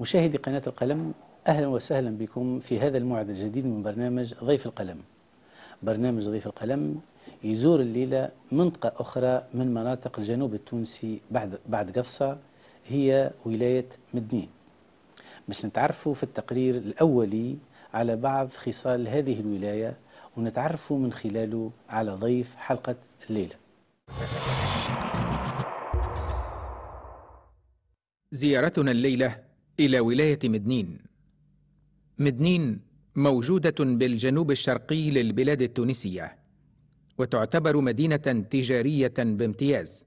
مشاهدي قناة القلم أهلا وسهلا بكم في هذا الموعد الجديد من برنامج ضيف القلم برنامج ضيف القلم يزور الليلة منطقة أخرى من مناطق الجنوب التونسي بعد بعد قفصة هي ولاية مدنين باش نتعرفوا في التقرير الأولي على بعض خصال هذه الولاية ونتعرفوا من خلاله على ضيف حلقة الليلة زيارتنا الليلة إلى ولاية مدنين مدنين موجودة بالجنوب الشرقي للبلاد التونسية وتعتبر مدينة تجارية بامتياز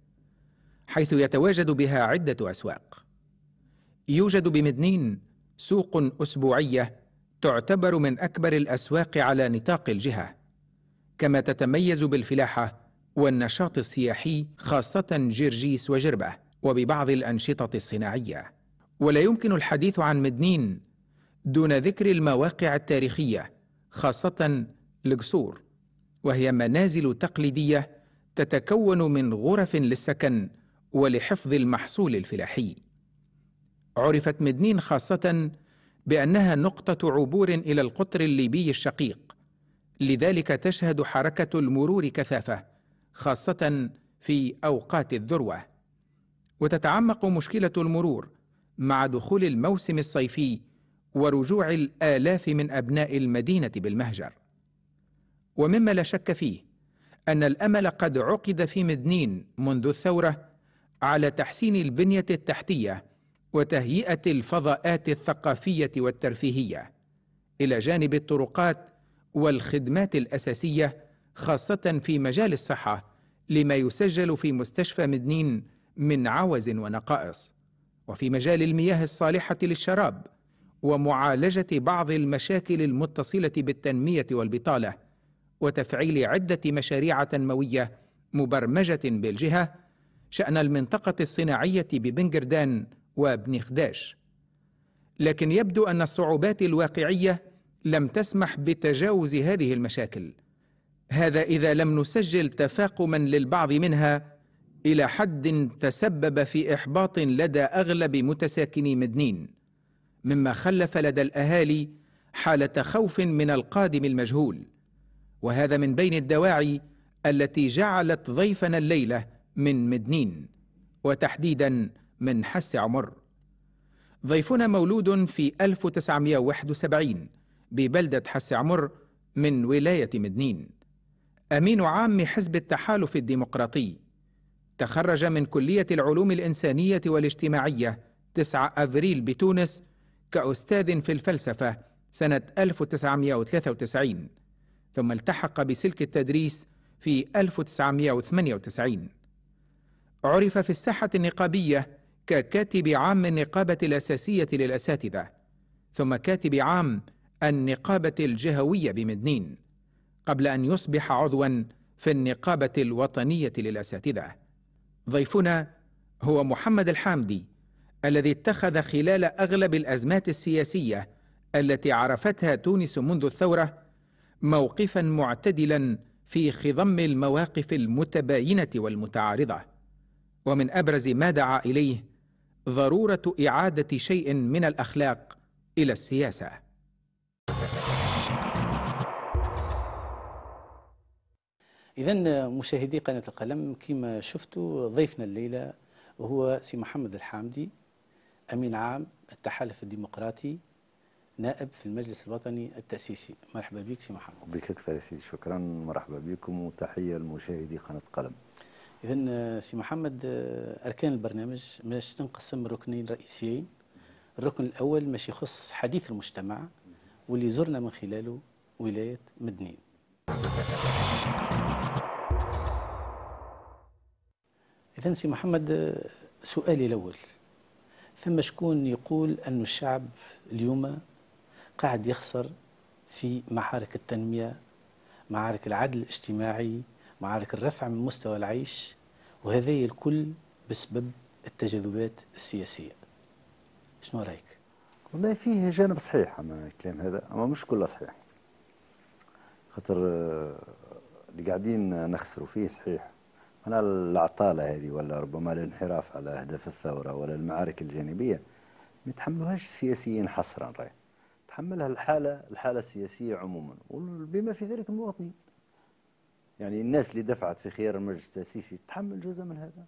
حيث يتواجد بها عدة أسواق يوجد بمدنين سوق أسبوعية تعتبر من أكبر الأسواق على نطاق الجهة كما تتميز بالفلاحة والنشاط السياحي خاصة جرجيس وجربة وببعض الأنشطة الصناعية ولا يمكن الحديث عن مدنين دون ذكر المواقع التاريخية خاصة القصور وهي منازل تقليدية تتكون من غرف للسكن ولحفظ المحصول الفلاحي عرفت مدنين خاصة بأنها نقطة عبور إلى القطر الليبي الشقيق لذلك تشهد حركة المرور كثافة خاصة في أوقات الذروة وتتعمق مشكلة المرور مع دخول الموسم الصيفي ورجوع الآلاف من أبناء المدينة بالمهجر ومما لا شك فيه أن الأمل قد عقد في مدنين منذ الثورة على تحسين البنية التحتية وتهيئة الفضاءات الثقافية والترفيهية إلى جانب الطرقات والخدمات الأساسية خاصة في مجال الصحة لما يسجل في مستشفى مدنين من عوز ونقائص وفي مجال المياه الصالحة للشراب ومعالجه بعض المشاكل المتصله بالتنميه والبطاله وتفعيل عده مشاريع تنمويه مبرمجه بالجهه شان المنطقه الصناعيه ببنجردان وابن خداش لكن يبدو ان الصعوبات الواقعيه لم تسمح بتجاوز هذه المشاكل هذا اذا لم نسجل تفاقما للبعض منها الى حد تسبب في احباط لدى اغلب متساكني مدنين مما خلف لدى الاهالي حاله خوف من القادم المجهول وهذا من بين الدواعي التي جعلت ضيفنا الليله من مدنين وتحديدا من حس عمر ضيفنا مولود في 1971 ببلدة حس عمر من ولاية مدنين أمين عام حزب التحالف الديمقراطي تخرج من كلية العلوم الإنسانية والاجتماعية 9 أفريل بتونس كأستاذ في الفلسفة سنة 1993 ثم التحق بسلك التدريس في 1998 عرف في الساحة النقابية ككاتب عام النقابة الأساسية للأساتذة ثم كاتب عام النقابة الجهوية بمدنين قبل أن يصبح عضوا في النقابة الوطنية للأساتذة ضيفنا هو محمد الحامدي الذي اتخذ خلال اغلب الازمات السياسيه التي عرفتها تونس منذ الثوره موقفا معتدلا في خضم المواقف المتباينه والمتعارضه ومن ابرز ما دعا اليه ضروره اعاده شيء من الاخلاق الى السياسه اذا مشاهدي قناه القلم كما شفتوا ضيفنا الليله هو سي محمد الحامدي أمين عام التحالف الديمقراطي نائب في المجلس الوطني التأسيسي مرحبا بك سي محمد بك أكثر يا سيدي شكرا مرحبا بكم وتحية لمشاهدي قناة قلم إذا آه، سي محمد آه، أركان البرنامج باش تنقسم ركنين رئيسيين الركن الأول ماشي يخص حديث المجتمع واللي زرنا من خلاله ولاية مدنين إذا سي محمد آه، سؤالي الأول ثم شكون يقول أن الشعب اليوم قاعد يخسر في محارك التنمية معارك العدل الاجتماعي معارك الرفع من مستوى العيش وهذا الكل بسبب التجاذبات السياسية شنو رأيك؟ والله فيه جانب صحيح أما الكلام هذا أما مش كله صحيح خاطر آه، اللي قاعدين نخسروا فيه صحيح هنا العطالة هذه ولا ربما الانحراف على أهداف الثورة ولا المعارك الجانبية ما يتحملوهاش السياسيين حصرا راي تحملها الحالة الحالة السياسية عموما وبما في ذلك المواطنين يعني الناس اللي دفعت في خيار المجلس التأسيسي تحمل جزء من هذا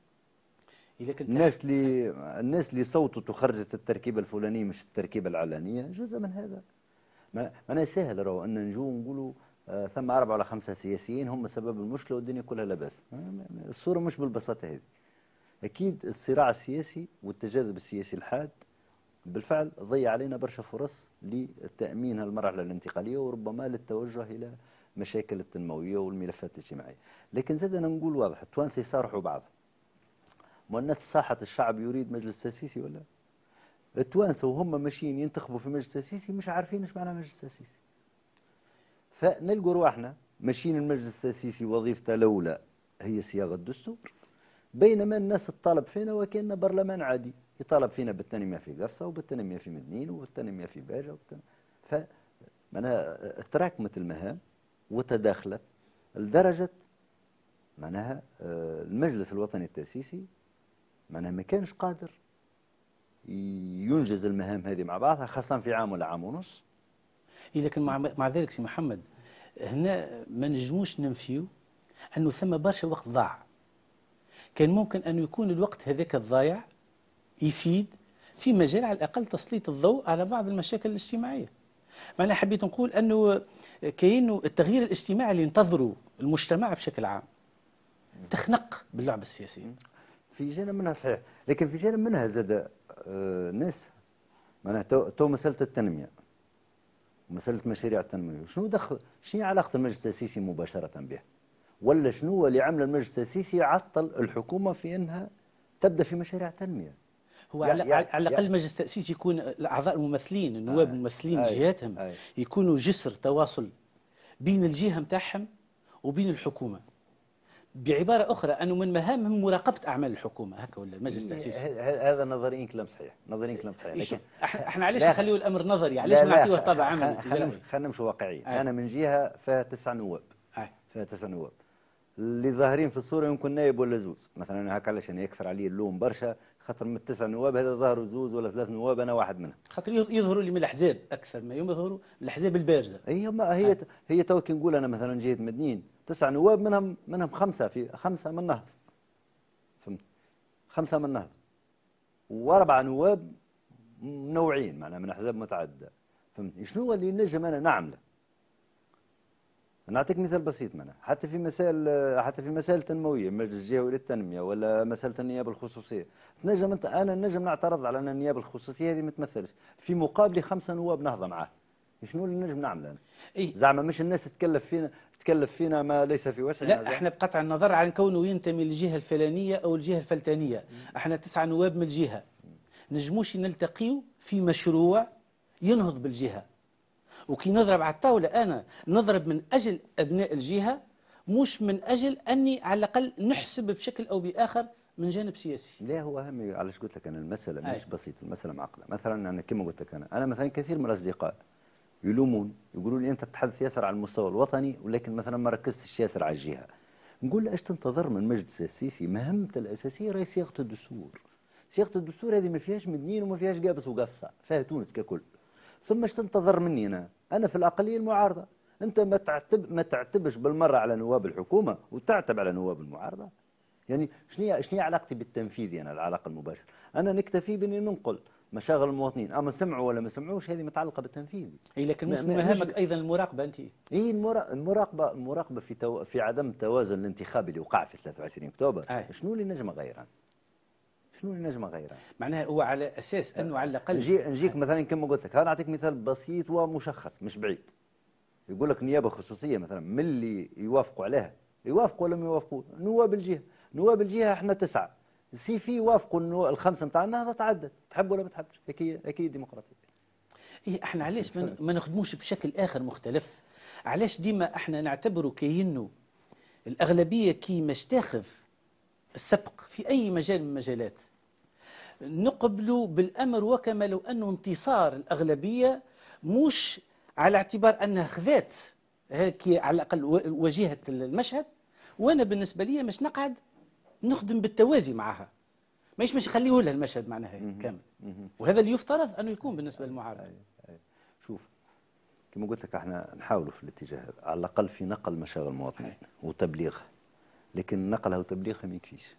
الناس اللي الناس اللي صوتوا وخرجت التركيبة الفلانية مش التركيبة العلانيه جزء من هذا معناها سهل راهو أن نجو نقولوا آه، ثم أربعة ولا خمسة سياسيين هم سبب المشكلة والدنيا كلها لاباس آه، الصورة مش بالبساطة هذه أكيد الصراع السياسي والتجاذب السياسي الحاد بالفعل ضيع علينا برشا فرص لتأمين المرحلة الانتقالية وربما للتوجه إلى مشاكل التنموية والملفات الاجتماعية لكن زاد أنا نقول واضح التوانسة يصارحوا بعض مؤنث ساحة الشعب يريد مجلس تأسيسي ولا التوانسة وهم ماشيين ينتخبوا في مجلس تأسيسي مش عارفين ايش معنى مجلس تأسيسي فنلقوا رواحنا ماشيين المجلس السياسي وظيفته الاولى هي صياغه الدستور بينما الناس تطالب فينا وكأننا برلمان عادي يطالب فينا بالتنميه في قفصه وبالتنميه في مدنين وبالتنميه في باجه ف معناها تراكمت المهام وتداخلت لدرجه معناها آه، المجلس الوطني التاسيسي معناها ما كانش قادر ينجز المهام هذه مع بعضها خاصة في عام ولا عام ونص إيه، لكن مع, مع ذلك سي محمد هنا ما نجموش ننفيو أنه ثم برشا وقت ضاع كان ممكن أنه يكون الوقت هذاك الضايع يفيد في مجال على الأقل تسليط الضوء على بعض المشاكل الاجتماعية معناها حبيت نقول أنه كأنه التغيير الاجتماعي اللي ينتظره المجتمع بشكل عام تخنق باللعبة السياسية في جانب منها صحيح لكن في جانب منها زاد آه، ناس معناها تو مسألة التنمية مسألة مشاريع التنمية شنو دخل شنو علاقة المجلس التأسيسي مباشرة به ولا شنو هو اللي عمل المجلس التأسيسي عطل الحكومة في أنها تبدأ في مشاريع التنمية هو يعني على, يعني على الاقل المجلس التاسيسي يكون الاعضاء الممثلين النواب آه الممثلين آه جهاتهم آه يكونوا جسر تواصل بين الجهه نتاعهم وبين الحكومه بعبارة أخرى أنه من مهامهم مراقبة أعمال الحكومة هكا ولا المجلس إيه، التأسيسي هذا نظريا كلام صحيح نظريا كلام صحيح لكن احنا علاش نخليو الأمر نظري علاش ما نعطيوه طابع عملي خلينا نمشوا واقعيين أنا من جهة فيها تسع نواب فيها تسع نواب اللي ظاهرين في الصورة يمكن نائب ولا زوز مثلا هكا علاش أنا يعني يكثر علي اللوم برشا خاطر من التسع نواب هذا ظهروا زوز ولا ثلاث نواب انا واحد منهم خاطر يظهروا لي من الاحزاب اكثر ما يظهروا الاحزاب البارزه هي ما هي ها. هي تو كي نقول انا مثلا جهه مدنين تسع نواب منهم منهم خمسه في خمسه من النهضه فهمت خمسه من النهضه واربع نواب منوعين معناها من احزاب متعدده فهمت؟ شنو اللي نجم انا نعمله نعطيك مثال بسيط منها حتى في مسائل حتى في مسائل تنمويه مجلس الجهوي للتنميه ولا مساله النيابه الخصوصيه تنجم انت انا نجم نعترض على ان النيابه الخصوصيه هذه ما تمثلش في مقابل خمسه نواب نهضه معاه شنو اللي نجم نعمل انا؟ إيه؟ زعما مش الناس تكلف فينا تكلف فينا ما ليس في وسعنا لا احنا بقطع النظر عن كونه ينتمي للجهه الفلانيه او الجهه الفلتانيه، احنا تسعه نواب من الجهه. نجموش نلتقيو في مشروع ينهض بالجهه. وكي نضرب على الطاولة أنا نضرب من أجل أبناء الجهة مش من أجل أني على الأقل نحسب بشكل أو بآخر من جانب سياسي لا هو أهم علاش قلت لك أنا المسألة مش بسيطة المسألة معقدة مثلا أنا كما قلت لك أنا أنا مثلا كثير من الأصدقاء يلومون يقولوا لي أنت تتحدث ياسر على المستوى الوطني ولكن مثلا ما ركزتش ياسر على الجهة نقول له تنتظر من مجد السيسي مهمته الاساسيه راهي صياغه الدستور صياغه الدستور هذه ما فيهاش مدنيين وما فيهاش قابس وقفصه فيها تونس ككل ثم اش تنتظر مني انا انا في الاقليه المعارضه انت ما تعتب ما تعتبش بالمره على نواب الحكومه وتعتب على نواب المعارضه يعني شنو شنو علاقتي بالتنفيذ انا يعني العلاقه المباشره انا نكتفي باني ننقل مشاغل المواطنين اما سمعوا ولا ما سمعوش هذه متعلقه بالتنفيذ اي لكن مش مهامك ايضا المراقبه انت اي المراقبه المراقبه في تو... في عدم التوازن الانتخابي اللي وقع في 23 اكتوبر شنو اللي نجم غيره شنو اللي نجم غيره؟ معناها هو على اساس انه على الاقل نجي نجيك مثلا كما قلت لك نعطيك مثال بسيط ومشخص مش بعيد يقول لك نيابه خصوصيه مثلا من اللي يوافقوا عليها يوافقوا ولا ما يوافقوا؟ نواب الجهه، نواب الجهه احنا تسعه سي في يوافقوا الخمسه نتاعنا تتعدد تحب ولا ما تحبش اكيد اكيد ديمقراطيه إيه احنا علاش ما نخدموش بشكل اخر مختلف علاش ديما احنا نعتبروا كانه الاغلبيه كي مش تاخذ السبق في أي مجال من المجالات نقبل بالأمر وكما لو أنه انتصار الأغلبية مش على اعتبار أنها خذات هيك على الأقل وجهة المشهد وأنا بالنسبة لي مش نقعد نخدم بالتوازي معها مش مش نخليه لها المشهد معناها كامل وهذا اللي يفترض أنه يكون بالنسبة للمعارضة شوف كما قلت لك احنا نحاولوا في الاتجاه هذا على الاقل في نقل مشاغل المواطنين وتبليغها لكن نقلها وتبليغها ما يكفيش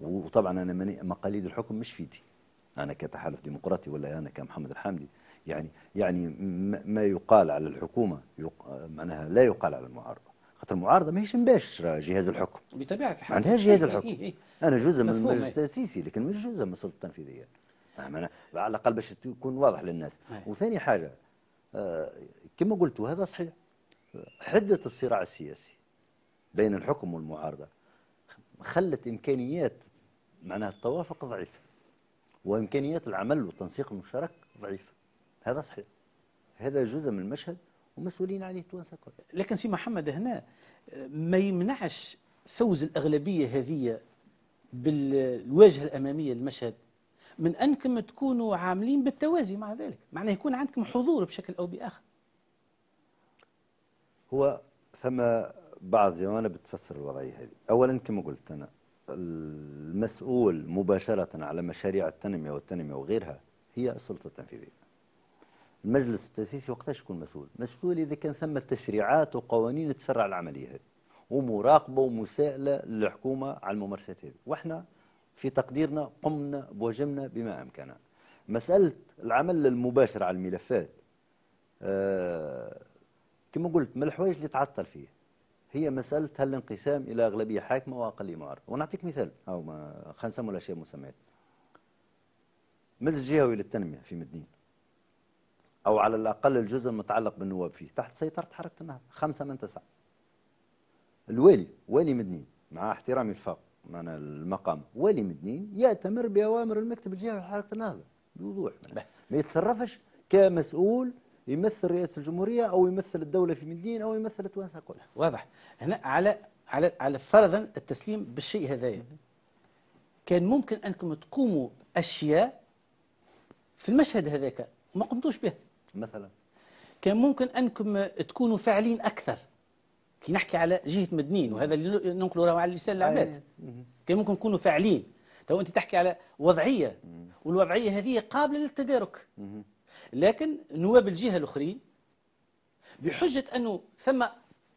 وطبعا انا مقاليد الحكم مش في يدي انا كتحالف ديمقراطي ولا انا كمحمد الحامدي يعني يعني ما يقال على الحكومه معناها لا يقال على المعارضه خاطر المعارضه ماهيش مباشره جهاز الحكم بطبيعه الحال ما عندهاش جهاز الحكم انا جزء من المجلس التاسيسي لكن مش جزء من السلطه التنفيذيه أنا على الاقل باش تكون واضح للناس هي. وثاني حاجه آه كما قلت وهذا صحيح حده الصراع السياسي بين الحكم والمعارضه خلت إمكانيات معناها التوافق ضعيفة وإمكانيات العمل والتنسيق المشترك ضعيفة هذا صحيح هذا جزء من المشهد ومسؤولين عليه التوانسه الكل. لكن سي محمد هنا ما يمنعش فوز الاغلبيه هذه بالواجهه الاماميه للمشهد من انكم تكونوا عاملين بالتوازي مع ذلك، معناه يكون عندكم حضور بشكل او باخر. هو ثم بعض جوانب بتفسر الوضعية هذه أولا كما قلت أنا المسؤول مباشرة على مشاريع التنمية والتنمية وغيرها هي السلطة التنفيذية المجلس التأسيسي وقتاش يكون مسؤول مسؤول إذا كان ثم تشريعات وقوانين تسرع العملية هذه ومراقبة ومساءلة للحكومة على الممارسات هذه وإحنا في تقديرنا قمنا بوجبنا بما امكننا. مسألة العمل المباشر على الملفات آه كما قلت من الحوايج اللي تعطل فيه هي مسألة هل الانقسام إلى أغلبية حاكمة وأقلية معارضة ونعطيك مثال أو ما خلينا نسموا الأشياء مسميات مجلس جهوي للتنمية في مدنين أو على الأقل الجزء المتعلق بالنواب فيه تحت سيطرة حركة النهضة خمسة من تسعة الوالي والي مدنين مع احترامي الفاق معنا المقام والي مدنين يأتمر بأوامر المكتب الجهوي لحركة النهضة بوضوح ما يتصرفش كمسؤول يمثل رئاسة الجمهورية أو يمثل الدولة في مدين أو يمثل التوانسه كلها واضح هنا على على على فرضا التسليم بالشيء هذايا كان ممكن أنكم تقوموا أشياء في المشهد هذاك وما قمتوش به مثلا كان ممكن أنكم تكونوا فاعلين أكثر كي نحكي على جهة مدنين وهذا اللي ننقله راه على لسان العباد كان ممكن تكونوا فاعلين تو أنت تحكي على وضعية والوضعية هذه قابلة للتدارك لكن نواب الجهة الأخرين بحجة أنه ثم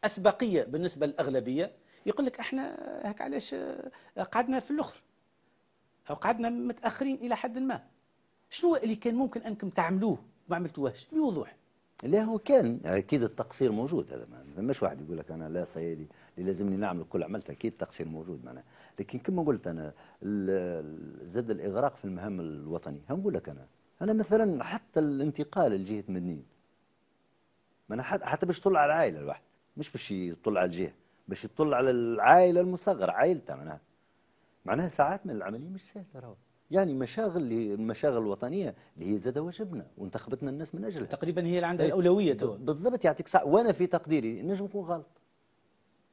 أسبقية بالنسبة للأغلبية يقول لك احنا هك علاش آه، قعدنا في الاخر او قعدنا متاخرين الى حد ما شنو اللي كان ممكن انكم تعملوه ما عملتوهش بوضوح لا هو كان اكيد التقصير موجود هذا ما ثماش واحد يقول لك انا لا سيدي اللي لازمني نعمل كل عملت اكيد التقصير موجود معناه لكن كما قلت انا زاد الاغراق في المهام الوطنيه هنقول لك انا أنا مثلا حتى الانتقال لجهة مدنين ما أنا حتى باش تطلع على العائلة الواحد مش باش يطلع على الجهة باش يطلع على العائلة المصغرة عائلته معناها معناها ساعات من العملية مش سهلة راهو يعني مشاغل اللي المشاغل الوطنيه اللي هي زاد واجبنا وانتخبتنا الناس من اجلها تقريبا هي اللي عندها إيه. الاولويه توا بالضبط يعطيك ساعه وانا في تقديري نجم نكون غلط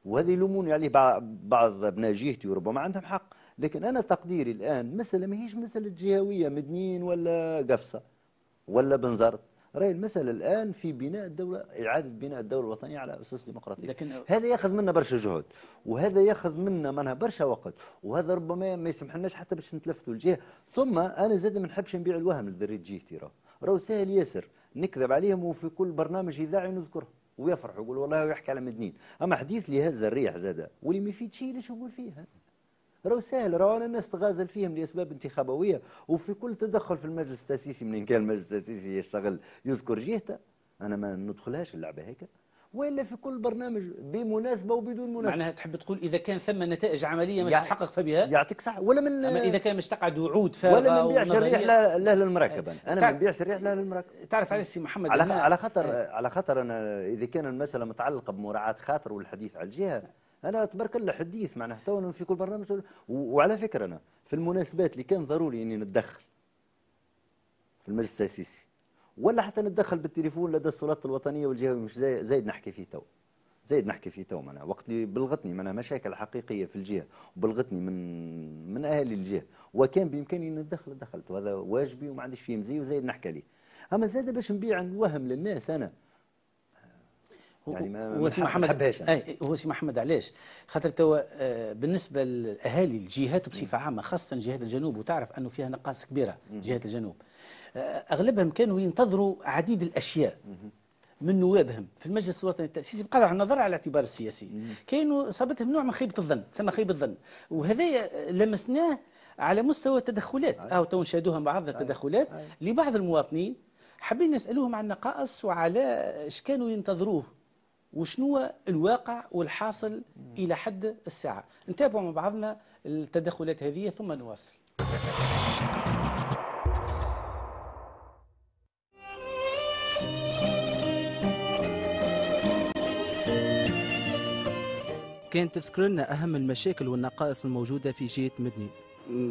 وهذا يلوموني عليه بعض ابناء جهتي وربما عندهم حق لكن أنا تقديري الآن مسألة ماهيش مسألة جهوية مدنين ولا قفصة ولا بنزرت راهي المسألة الآن في بناء الدولة إعادة بناء الدولة الوطنية على أسس ديمقراطية لكن هذا ياخذ منا برشا جهد وهذا ياخذ منا منها برشا وقت وهذا ربما ما يسمحلناش حتى باش نتلفتوا الجهة ثم أنا زاد ما نحبش نبيع الوهم لذرية جهتي راه راهو ساهل ياسر نكذب عليهم وفي كل برنامج إذاعي نذكره ويفرح يقول والله يحكي على مدنين أما حديث اللي هز الريح زاد واللي ما يفيد شيء ليش يقول فيه راهو ساهل راهو انا الناس تغازل فيهم لاسباب انتخابويه وفي كل تدخل في المجلس التاسيسي منين كان المجلس التاسيسي يشتغل يذكر جهته انا ما ندخلهاش اللعبه هيك والا في كل برنامج بمناسبه وبدون مناسبه معناها تحب تقول اذا كان ثم نتائج عمليه مش تحقق فبها يعطيك صح ولا من أما اذا كان مش تقعد وعود فارغه ولا من بيعش الريح لا للمراكب انا من بيعش الريح لا للمراكب تعرف علاش سي محمد على, على خاطر على خاطر انا اذا كان المساله متعلقه بمراعاه خاطر والحديث على الجهه انا تبارك الله حديث معناها تو في كل برنامج وعلى فكره انا في المناسبات اللي كان ضروري اني نتدخل في المجلس التاسيسي ولا حتى نتدخل بالتليفون لدى السلطات الوطنيه والجهه مش زي زايد نحكي فيه تو زايد نحكي فيه تو معناها وقت اللي بلغتني معناها مشاكل حقيقيه في الجهه وبلغتني من من اهالي الجهه وكان بامكاني نتدخل ندخل دخلت وهذا واجبي وما عنديش فيه مزي وزايد نحكي عليه اما زاد باش نبيع الوهم للناس انا يعني ما محمد يعني. هو سي محمد علاش خاطر توا آه، بالنسبه لاهالي الجهات بصفه عامه خاصه جهات الجنوب وتعرف انه فيها نقاص كبيره جهات الجنوب آه، اغلبهم كانوا ينتظروا عديد الاشياء من نوابهم في المجلس الوطني التاسيسي بقدر النظر على الاعتبار السياسي كانوا صابتهم نوع من خيبه الظن ثم خيبه الظن وهذا آه، لمسناه على مستوى التدخلات او تو نشاهدوها بعض التدخلات لبعض المواطنين حابين نسالوهم عن النقائص وعلى اش كانوا ينتظروه وشنو الواقع والحاصل إلى حد الساعة نتابعوا مع بعضنا التدخلات هذه ثم نواصل كانت تذكر لنا أهم المشاكل والنقائص الموجودة في جهة مدنين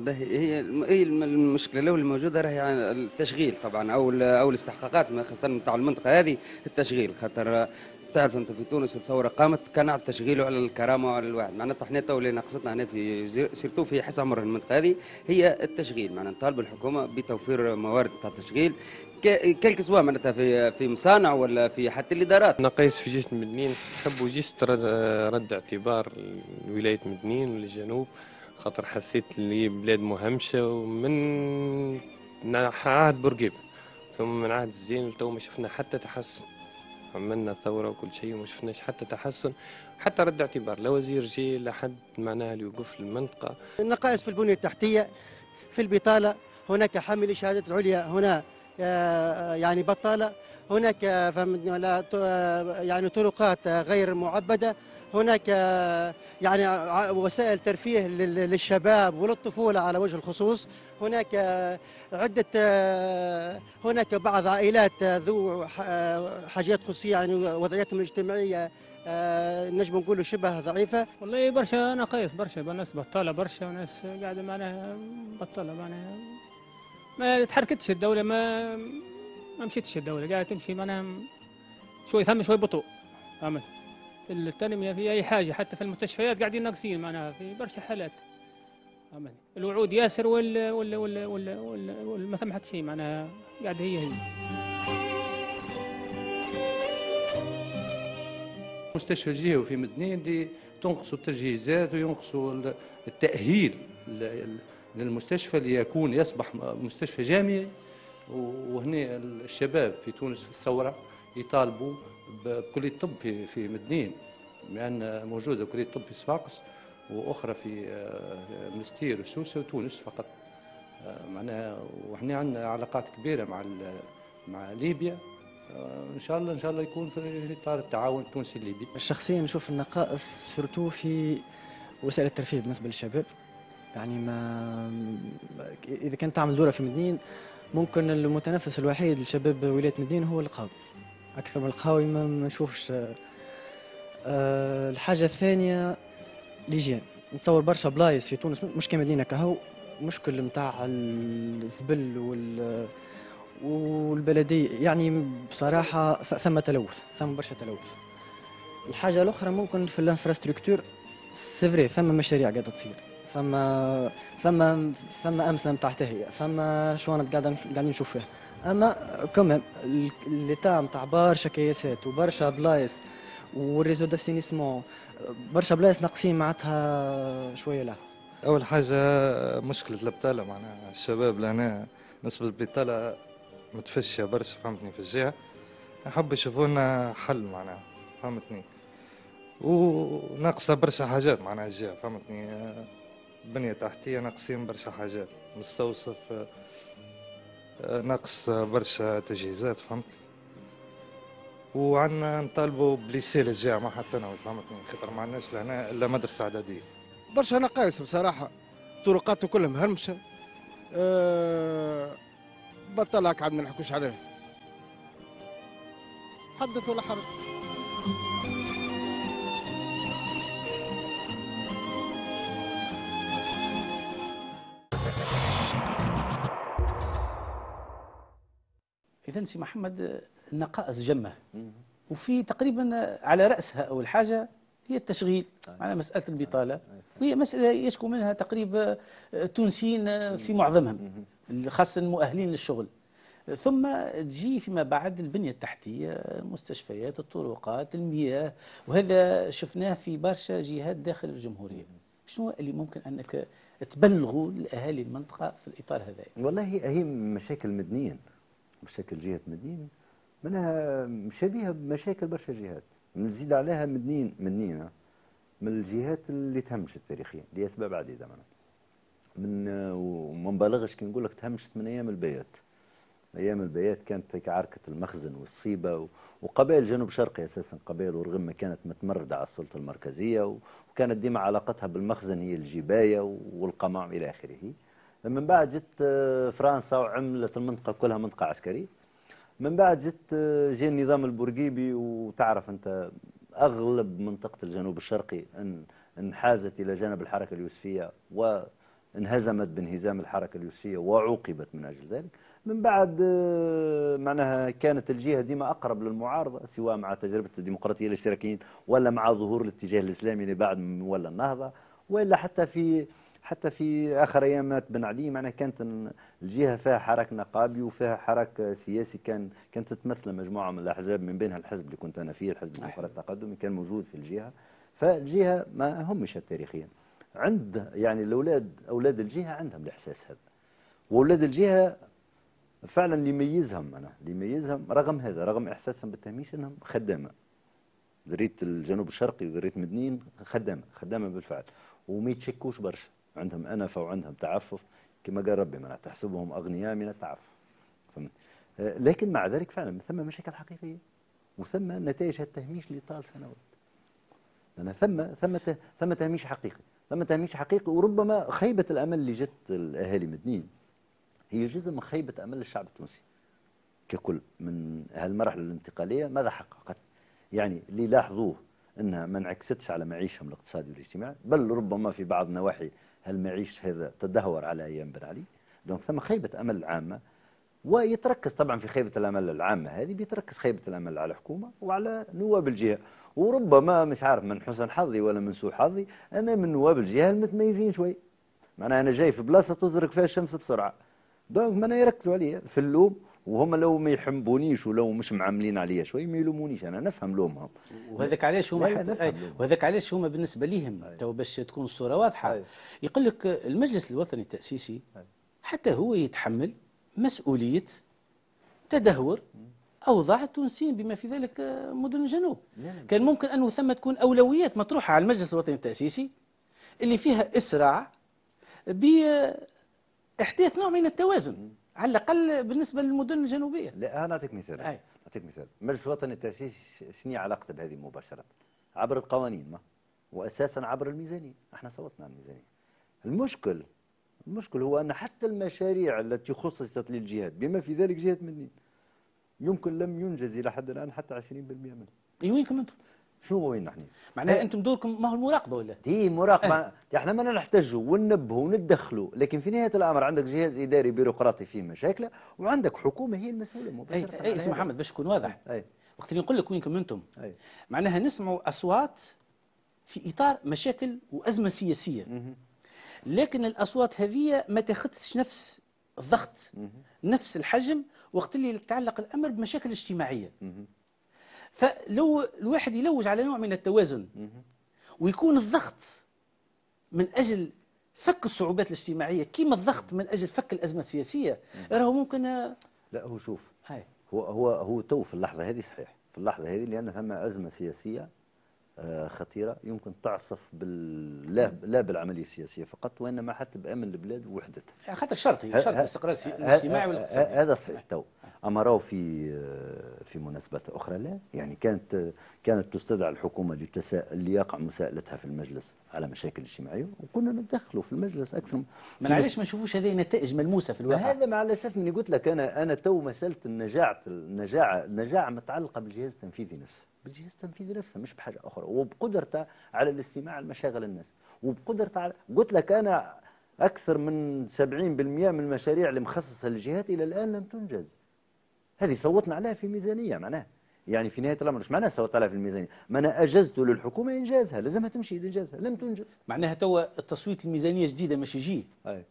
هي هي المشكله الاولى الموجوده راهي يعني التشغيل طبعا او او الاستحقاقات خاصه نتاع المنطقه هذه التشغيل خاطر تعرف انت في تونس الثوره قامت كان على التشغيل وعلى الكرامه وعلى الواحد معناتها احنا تو اللي ناقصتنا هنا في سيرتو في حس عمر المنطقه هذه هي التشغيل معناتها نطالب الحكومه بتوفير موارد تاع التشغيل كل سواء معناتها في في مصانع ولا في حتى الادارات نقيس في جيش مدنين تحبوا جيست رد اعتبار لولايه مدنين للجنوب خاطر حسيت اللي بلاد مهمشه ومن عهد بورقيبه ثم من عهد الزين لتو ما شفنا حتى تحسن عملنا ثورة وكل شيء وما شفناش حتى تحسن حتى رد اعتبار لا وزير جي لا حد معناها اللي وقف المنطقة النقائص في البنية التحتية في البطالة هناك حامل الشهادات العليا هنا آه، يعني بطالة هناك آه، آه، يعني طرقات آه، غير معبده هناك يعني وسائل ترفيه للشباب وللطفوله على وجه الخصوص هناك عده هناك بعض عائلات ذو حاجات خصوصيه يعني وضعيتهم الاجتماعيه نجم نقولوا شبه ضعيفه والله برشا نقيص برشا ناس بطاله برشا وناس قاعده معناها بطاله معناها ما تحركتش الدوله ما ما مشيتش الدوله قاعد تمشي معناها شوي ثم شوي بطء فهمت التنميه في اي حاجه حتى في المستشفيات قاعدين ناقصين معناها في برشا حالات فهمت الوعود ياسر وال وال وال وال, وال, وال ما ثم حتى شيء معناها قاعده هي هي مستشفى الجهوي في مدنين دي تنقصوا التجهيزات وينقصوا التأهيل للمستشفى ليكون يصبح مستشفى جامعي وهنا الشباب في تونس في الثوره يطالبوا بكليه الطب في في مدنين لان موجوده كليه الطب في صفاقس واخرى في آه، مستير وسوسه وتونس فقط آه، معناها وحنا عندنا علاقات كبيره مع مع ليبيا آه، ان شاء الله ان شاء الله يكون في اطار التعاون التونسي الليبي شخصيا نشوف النقائص سورتو في وسائل الترفيه بالنسبه للشباب يعني ما اذا كانت تعمل دوره في مدنين ممكن المتنفس الوحيد لشباب ولايه مدين هو القاوي اكثر من القاوي ما نشوفش آه، آه، الحاجه الثانيه ليجين نتصور برشا بلايص في تونس مش كما مدينه كهو مشكل نتاع الزبل وال والبلديه يعني بصراحه ثم تلوث ثم برشا تلوث الحاجه الاخرى ممكن في الانفراستركتور سي فري ثم مشاريع قاعده تصير فما فما فما امثله نتاع تهيئه فما شوانت قاعده قاعدين نشوف فيها اما كمان ليتا نتاع برشا كياسات وبرشا بلايص والريزو داسينيسمون برشا بلايص ناقصين معناتها شويه لا اول حاجه مشكله البطاله معناها الشباب لهنا نسبه البطاله متفشيه برشا فهمتني في الجهه نحب يشوفونا حل معناها فهمتني وناقصه برشا حاجات معناها الجهه فهمتني بنية تحتية ناقصين برشا حاجات مستوصف آه، آه، نقص آه، برشا تجهيزات فهمت وعندنا نطالبوا بليسي للجامعة حتى أنا فهمتني خاطر ما عندناش لهنا إلا مدرسة إعدادية برشا نقائص بصراحة طرقاته كلها مهرمشة أه بطل عاد ما نحكوش عليه حدث ولا حرج إذا سي محمد النقائص جمه وفي تقريبا على رأسها أول حاجة هي التشغيل آه. على مسألة آه. البطالة آه. وهي مسألة يشكو منها تقريبا تونسيين في معظمهم خاصة المؤهلين للشغل ثم تجي فيما بعد البنية التحتية المستشفيات الطرقات المياه وهذا شفناه في برشا جهات داخل الجمهورية شنو اللي ممكن أنك تبلغوا لأهالي المنطقة في الإطار هذا والله هي مشاكل مدنيه مشاكل جهة مدنين منها مشابهة بمشاكل برشا جهات نزيد عليها مدنين منينا من الجهات اللي تهمشت تاريخيا لأسباب عديدة معناها من وما نبالغش كي نقول لك تهمشت من أيام البيات أيام البيات كانت كعركة المخزن والصيبة وقبائل جنوب شرقي أساسا قبائل ورغم ما كانت متمردة على السلطة المركزية وكانت ديما علاقتها بالمخزن هي الجباية والقمع إلى آخره من بعد جت آه، فرنسا وعملت المنطقه كلها منطقه عسكريه من بعد جت آه، جي النظام البورقيبي وتعرف انت اغلب منطقه الجنوب الشرقي انحازت الى جانب الحركه اليوسفيه و انهزمت بانهزام الحركة اليوسفية وعوقبت من أجل ذلك من بعد آه، معناها كانت الجهة ديما أقرب للمعارضة سواء مع تجربة الديمقراطية الاشتراكيين ولا مع ظهور الاتجاه الإسلامي بعد ولا النهضة وإلا حتى في حتى في اخر ايامات بن علي معنا كانت الجهه فيها حراك نقابي وفيها حراك سياسي كان كانت تتمثل مجموعه من الاحزاب من بينها الحزب اللي كنت انا فيه الحزب الديمقراطي التقدمي كان موجود في الجهه فالجهه ما همش تاريخيا عند يعني الاولاد اولاد الجهه عندهم الاحساس هذا واولاد الجهه فعلا اللي يميزهم انا اللي يميزهم رغم هذا رغم احساسهم بالتهميش انهم خدامه ذريت الجنوب الشرقي وذريت مدنين خدامه خدامه بالفعل وما يتشكوش برشا عندهم أنفة وعندهم تعفف كما قال ربي معناها تحسبهم أغنياء من التعفف فهمت آه، لكن مع ذلك فعلا ثم مشاكل حقيقية وثم نتائج التهميش اللي طال سنوات أنا ثم ثم ثم تهميش حقيقي ثم تهميش حقيقي وربما خيبة الأمل اللي جت الأهالي مدنين هي جزء من خيبة أمل الشعب التونسي ككل من هالمرحلة الانتقالية ماذا حققت يعني اللي لاحظوه أنها ما انعكستش على معيشهم الاقتصادي والاجتماعي بل ربما في بعض النواحي هالمعيش هذا تدهور على أيام بن علي دونك ثم خيبة أمل العامة ويتركز طبعا في خيبة الأمل العامة هذه بيتركز خيبة الأمل على الحكومة وعلى نواب الجهة وربما مش عارف من حسن حظي ولا من سوء حظي أنا من نواب الجهة المتميزين شوي معناها أنا جاي في بلاصة تزرق فيها الشمس بسرعة دونك ما يركزوا عليا في اللوم وهم لو ما يحبونيش ولو مش معاملين عليا شوي ما يلومونيش انا نفهم لومهم وهذاك علاش هما وهذاك علاش هما بالنسبه ليهم تو باش تكون الصوره واضحه أي. يقول لك المجلس الوطني التاسيسي حتى هو يتحمل مسؤوليه تدهور اوضاع التونسيين بما في ذلك مدن الجنوب كان ممكن انه ثم تكون اولويات مطروحه على المجلس الوطني التاسيسي اللي فيها اسراع باحداث نوع من التوازن على الاقل بالنسبه للمدن الجنوبيه لا انا اعطيك مثال اعطيك مثال المجلس الوطني التاسيس شنو علاقته بهذه مباشره عبر القوانين ما واساسا عبر الميزانيه احنا صوتنا على الميزانيه المشكل المشكل هو ان حتى المشاريع التي خصصت للجهاد بما في ذلك جهه منين يمكن لم ينجز الى حد الان حتى 20% منها وينكم انتم شنو وين نحن معناها إيه. انتم دوركم ما هو المراقبه ولا دي مراقبه اه. احنا ما نحتجوا وننبهوا وندخلوا لكن في نهايه الامر عندك جهاز اداري بيروقراطي فيه مشاكل وعندك حكومه هي المسؤوله اي اي سي محمد باش نكون واضح اي وقت اللي نقول لك وينكم انتم أي. معناها نسمعوا اصوات في اطار مشاكل وازمه سياسيه لكن الاصوات هذه ما تاخذش نفس الضغط نفس الحجم وقت اللي يتعلق الامر بمشاكل اجتماعيه فلو الواحد يلوج على نوع من التوازن ويكون الضغط من أجل فك الصعوبات الاجتماعية كيما الضغط من أجل فك الأزمة السياسية راهو ممكن لا هو شوف هو هو هو تو في اللحظة هذه صحيح في اللحظة هذه لأن ثم أزمة سياسية آه، خطيرة يمكن تعصف بال... لا, لا بالعملية السياسية فقط وإنما حتى بأمن البلاد ووحدتها حتى يعني الشرط شرط الاستقرار الاجتماعي والاقتصادي هذا صحيح تو أما راهو في آه، في مناسبات أخرى لا يعني كانت آه، كانت تستدعى الحكومة لتسا... ليقع مساءلتها في المجلس على مشاكل اجتماعية وكنا نتدخلوا في المجلس أكثر ما علاش ما نشوفوش هذه نتائج ملموسة في الواقع هذا مع الأسف من قلت لك أنا أنا تو مسألة النجاعة النجاعة النجاعة متعلقة بالجهاز التنفيذي نفسه بالجهاز التنفيذي نفسه مش بحاجة أخرى وبقدرته على الاستماع لمشاغل الناس وبقدرته على قلت لك أنا أكثر من 70% من المشاريع اللي مخصصة للجهات إلى الآن لم تنجز هذه صوتنا عليها في ميزانية معناها يعني في نهاية الأمر مش معناها صوت عليها في الميزانية معناها أجزت للحكومة إنجازها لازمها تمشي لإنجازها لم تنجز معناها توا التصويت الميزانية جديدة مش يجي أي.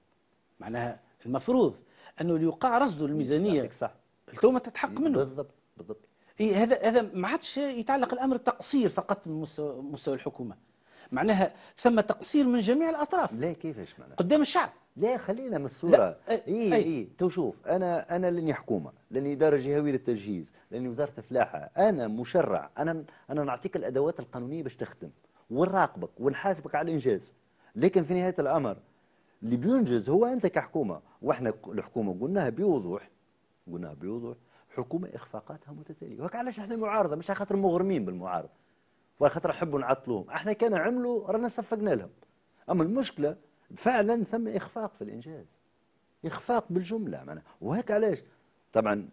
معناها المفروض أنه اللي يقع رصده الميزانية صح تو ما تتحقق منه بالضبط بالضبط إيه هذا هذا ما عادش يتعلق الامر التقصير فقط من مستوى, الحكومه معناها ثم تقصير من جميع الاطراف لا كيفاش معناها قدام الشعب لا خلينا من الصوره اي اي إيه. تو شوف انا انا لاني حكومه لاني اداره جهويه للتجهيز لاني وزاره فلاحه انا مشرع انا انا نعطيك الادوات القانونيه باش تخدم ونراقبك ونحاسبك على الانجاز لكن في نهايه الامر اللي بينجز هو انت كحكومه واحنا الحكومه قلناها بوضوح قلناها بوضوح حكومه اخفاقاتها متتاليه وهك علاش احنا معارضه مش على خاطر مغرمين بالمعارضه وعلى خاطر نحبوا نعطلوهم احنا كان عملوا رانا صفقنا لهم اما المشكله فعلا ثم اخفاق في الانجاز اخفاق بالجمله معناها وهك علاش طبعا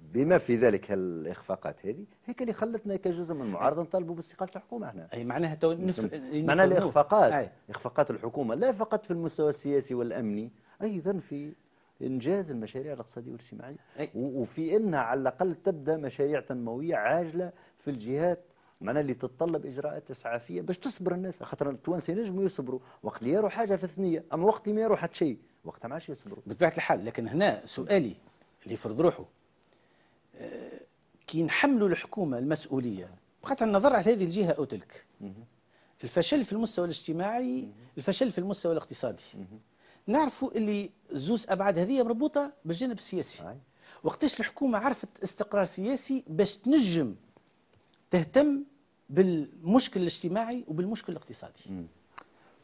بما في ذلك الاخفاقات هذه هيك اللي خلتنا كجزء من المعارضه نطالبوا باستقاله الحكومه احنا اي معناها تو نف... معناها الاخفاقات أي. اخفاقات الحكومه لا فقط في المستوى السياسي والامني ايضا في إنجاز المشاريع الاقتصادية والاجتماعية وفي أنها على الأقل تبدأ مشاريع تنموية عاجلة في الجهات معناها اللي تتطلب اجراءات اسعافيه باش تصبر الناس خاطر التوانسه ينجموا يصبروا وقت اللي يروح حاجه في الثنيه اما وقت اللي ما يروح حتى شيء وقتها ما عادش يصبروا بطبيعه الحال لكن هنا سؤالي اللي يفرض روحه آه، كي نحملوا الحكومه المسؤوليه بقات النظر على هذه الجهه او تلك الفشل في المستوى الاجتماعي الفشل في المستوى الاقتصادي نعرفوا اللي زوز ابعاد هذه مربوطه بالجانب السياسي وقتاش الحكومه عرفت استقرار سياسي باش تنجم تهتم بالمشكل الاجتماعي وبالمشكل الاقتصادي مم.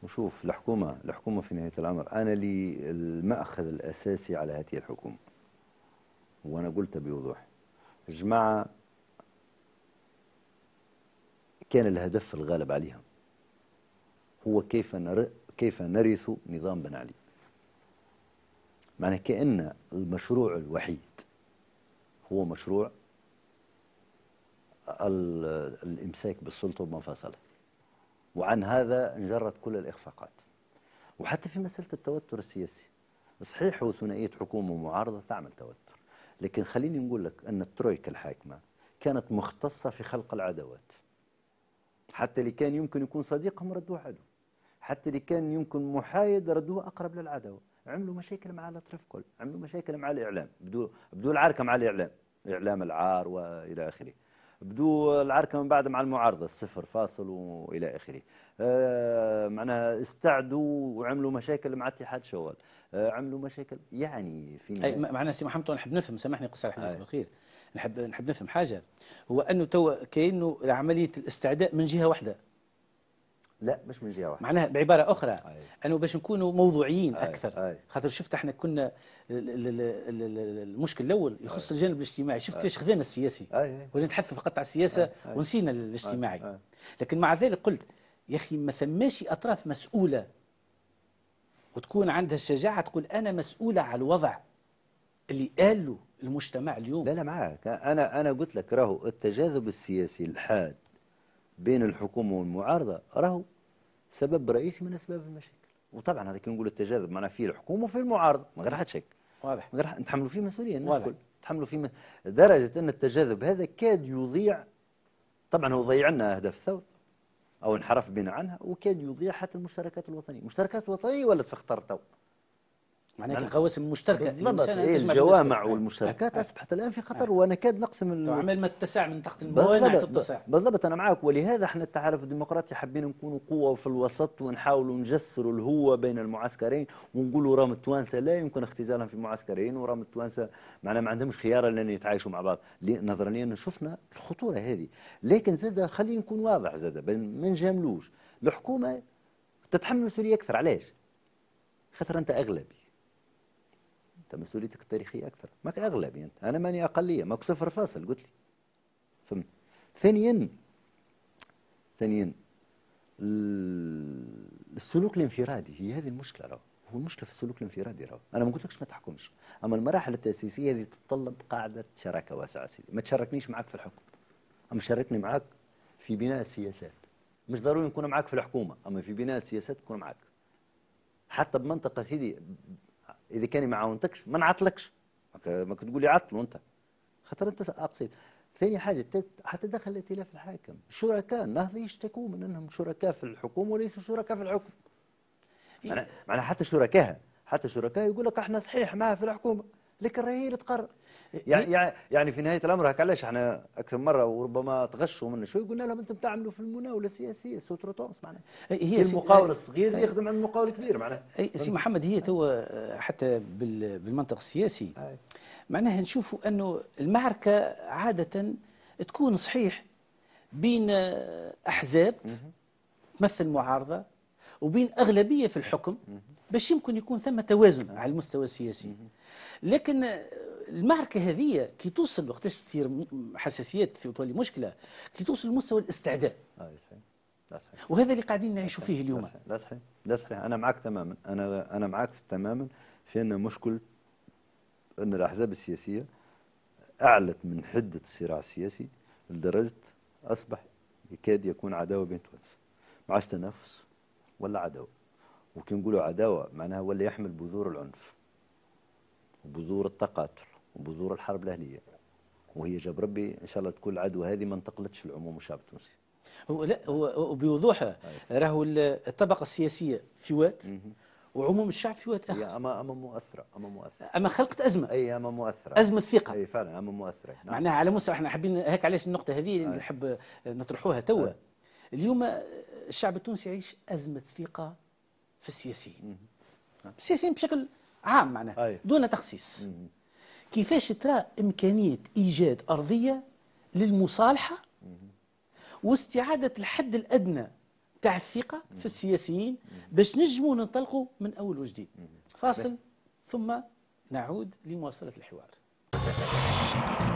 وشوف الحكومة الحكومة في نهاية الأمر أنا لي المأخذ الأساسي على هذه الحكومة وأنا قلت بوضوح جماعة كان الهدف الغالب عليها هو كيف نر... كيف نرث نظام بن علي معنى كأن المشروع الوحيد هو مشروع الإمساك بالسلطة ومنفصلها وعن هذا انجرت كل الإخفاقات وحتى في مسألة التوتر السياسي صحيح هو ثنائية حكومة ومعارضة تعمل توتر لكن خليني نقول لك أن الترويكا الحاكمة كانت مختصة في خلق العداوات حتى اللي كان يمكن يكون صديقهم ردوه عدو حتى اللي كان يمكن محايد ردوه أقرب للعداوة عملوا مشاكل مع الأطراف كل عملوا مشاكل مع الإعلام بدو بدو العركة مع الإعلام إعلام العار وإلى آخره بدو العركة من بعد مع المعارضة الصفر فاصل وإلى آخره آه معناها استعدوا وعملوا مشاكل مع اتحاد شوال آه عملوا مشاكل يعني في أي معناها سي محمد نحب نفهم سامحني قصة الحديث الأخير نحب نحب نفهم حاجة هو أنه توا كأنه عملية الاستعداء من جهة واحدة لا مش من جهه واحده معناها بعباره اخرى أيه. انه باش نكونوا موضوعيين أيه. اكثر أيه. خاطر شفت احنا كنا المشكل الاول يخص أيه. الجانب الاجتماعي شفت كيفاش خذينا السياسي ولا نتحدث فقط على السياسه أيه. ونسينا الاجتماعي أيه. لكن مع ذلك قلت يا اخي ما ثماش اطراف مسؤوله وتكون عندها الشجاعه تقول انا مسؤوله على الوضع اللي قالوا المجتمع اليوم لا لا معك انا انا قلت لك راهو التجاذب السياسي الحاد بين الحكومه والمعارضه راهو سبب رئيسي من اسباب المشاكل وطبعا هذا كي نقول التجاذب معناه في الحكومه وفي المعارضه من غير حد شك واضح من غير حد نتحملوا فيه مسؤوليه الناس الكل نتحملوا فيه م... درجه ان التجاذب هذا كاد يضيع طبعا هو ضيع لنا اهداف الثوره او انحرف بنا عنها وكاد يضيع حتى المشتركات الوطنيه، المشتركات الوطنيه ولت في خطر تو معناها القواسم المشتركه بالضبط إيه الجوامع والمشتركات آه. اصبحت الان في آه. خطر وانا كاد نقسم الم... ما تتسع من تحت الموانع تتسع بالضبط انا معك ولهذا احنا التعارف الديمقراطي حابين نكونوا قوه في الوسط ونحاولوا نجسروا الهوه بين المعسكرين ونقولوا راهم التوانسه لا يمكن اختزالهم في معسكرين وراهم التوانسه معناها ما عندهمش خيار الا ان يتعايشوا مع بعض نظرا لان شفنا الخطوره هذه لكن زاد خلينا نكون واضح زاد ما نجاملوش الحكومه تتحمل مسؤوليه اكثر علاش؟ خاطر انت اغلبي انت مسؤوليتك التاريخيه اكثر ماك اغلبي انت انا ماني اقليه ماك صفر فاصل قلت لي فهمت ثانيا ثانيا السلوك الانفرادي هي هذه المشكله راه هو المشكله في السلوك الانفرادي راه انا ما قلتلكش ما تحكمش اما المراحل التاسيسيه هذه تتطلب قاعده شراكه واسعه سيدي ما تشاركنيش معاك في الحكم اما شاركني معاك في بناء السياسات مش ضروري نكون معاك في الحكومه اما في بناء السياسات نكون معاك حتى بمنطقه سيدي اذا كان ما عاونتكش ما نعطلكش ما كنت تقول لي عطلوا انت خاطر انت اقصيت ثاني حاجة حتى دخل الائتلاف الحاكم شركاء النهضة يشتكوا من أنهم شركاء في الحكومة وليسوا شركاء في الحكم إيه. معناها حتى شركاء حتى شركاء يقول لك احنا صحيح معاه في الحكومة لكن راهي اللي تقرر يعني يعني في نهايه الامر هكا علاش احنا اكثر مره وربما تغشوا منا شوي قلنا لهم انتم تعملوا في المناوله السياسيه سو سوتروتونس معناها هي المقاول الصغير يخدم عند المقاول الكبير معناها سي محمد هي تو حتى بالمنطق السياسي معناها نشوفوا انه المعركه عاده تكون صحيح بين احزاب تمثل معارضه وبين اغلبيه في الحكم باش يمكن يكون ثم توازن على المستوى السياسي لكن المعركه هذه كي توصل وقتاش تصير حساسيات تولي مشكله كي توصل لمستوى الاستعداد. آه صحيح وهذا اللي قاعدين نعيشوا فيه اليوم لا صحيح لا صحيح انا معك تماما انا انا معك تماما في ان مشكل ان الاحزاب السياسيه اعلت من حده الصراع السياسي لدرجه اصبح يكاد يكون عداوه بين تونس ما عادش تنافس ولا عداوه وكي نقولوا عداوه معناها ولا يحمل بذور العنف وبذور التقاتل وبذور الحرب الأهلية وهي جاب ربي إن شاء الله تكون العدوى هذه ما انتقلتش العموم الشعب التونسي هو لا وبوضوح أيوة. راهو الطبقة السياسية في وات وعموم الشعب في وقت اخر اما اما مؤثره اما مؤثره اما خلقت ازمه اي اما مؤثره ازمه ثقه اي فعلا اما مؤثره نعم. معناها على مستوى احنا حابين هيك علاش النقطه هذه اللي نحب نطرحوها توا اليوم الشعب التونسي يعيش ازمه ثقه في السياسيين السياسيين بشكل عام معناها دون تخصيص كيفاش ترى إمكانية إيجاد أرضية للمصالحة واستعادة الحد الأدنى تاع الثقة في السياسيين باش نجموا ننطلقوا من أول وجديد فاصل ثم نعود لمواصلة الحوار